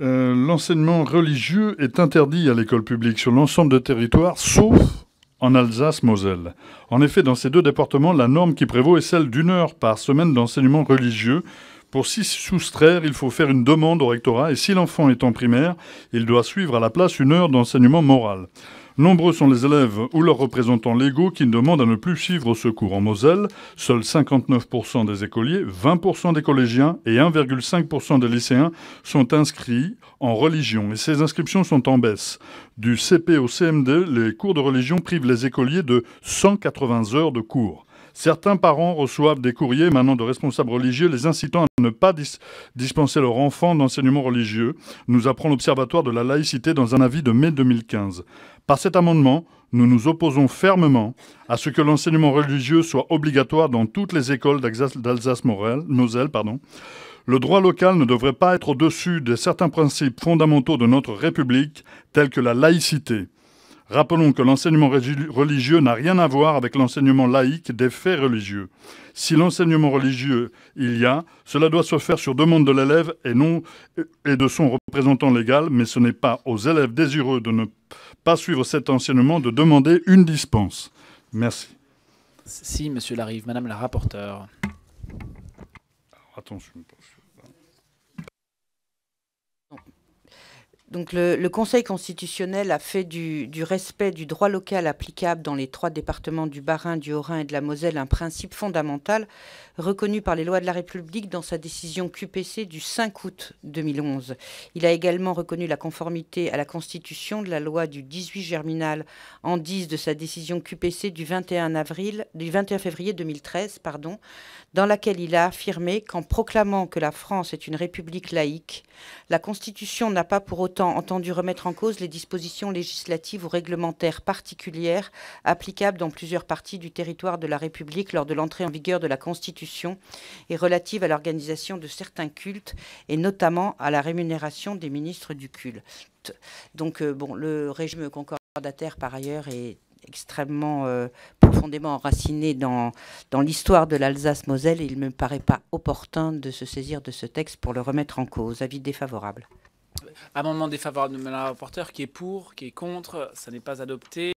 Euh, l'enseignement religieux est interdit à l'école publique sur l'ensemble des territoires, sauf en Alsace-Moselle. En effet, dans ces deux départements, la norme qui prévaut est celle d'une heure par semaine d'enseignement religieux. Pour s'y soustraire, il faut faire une demande au rectorat et si l'enfant est en primaire, il doit suivre à la place une heure d'enseignement moral. Nombreux sont les élèves ou leurs représentants légaux qui demandent à ne plus suivre ce cours en Moselle. Seuls 59% des écoliers, 20% des collégiens et 1,5% des lycéens sont inscrits en religion et ces inscriptions sont en baisse. Du CP au CMD, les cours de religion privent les écoliers de 180 heures de cours. Certains parents reçoivent des courriers maintenant de responsables religieux les incitant à ne pas dispenser leur enfant d'enseignement religieux, nous apprend l'Observatoire de la laïcité dans un avis de mai 2015. Par cet amendement, nous nous opposons fermement à ce que l'enseignement religieux soit obligatoire dans toutes les écoles d'Alsace-Moselle. Le droit local ne devrait pas être au-dessus de certains principes fondamentaux de notre République, tels que la laïcité. Rappelons que l'enseignement religieux n'a rien à voir avec l'enseignement laïque des faits religieux. Si l'enseignement religieux il y a, cela doit se faire sur demande de l'élève et non et de son représentant légal, mais ce n'est pas aux élèves désireux de ne pas suivre cet enseignement de demander une dispense. Merci. Si, monsieur Larive, madame la rapporteure. attention. Donc le, Conseil constitutionnel a fait du, respect du droit local applicable dans les trois départements du Bas-Rhin, du Haut-Rhin et de la Moselle un principe fondamental reconnu par les lois de la République dans sa décision QPC du 5 août 2011. Il a également reconnu la conformité à la Constitution de la loi du 18 germinal en 10 de sa décision QPC du 21, du 21 février 2013, pardon, dans laquelle il a affirmé qu'en proclamant que la France est une république laïque, la Constitution n'a pas pour autant entendu remettre en cause les dispositions législatives ou réglementaires particulières applicables dans plusieurs parties du territoire de la République lors de l'entrée en vigueur de la Constitution et relatives à l'organisation de certains cultes et notamment à la rémunération des ministres du culte. Donc, euh, bon, le régime concordataire, par ailleurs, est extrêmement euh, profondément enraciné dans, dans l'histoire de l'Alsace-Moselle et il ne me paraît pas opportun de se saisir de ce texte pour le remettre en cause. Avis défavorable amendement défavorable de Mme la rapporteure qui est pour, qui est contre, ça n'est pas adopté.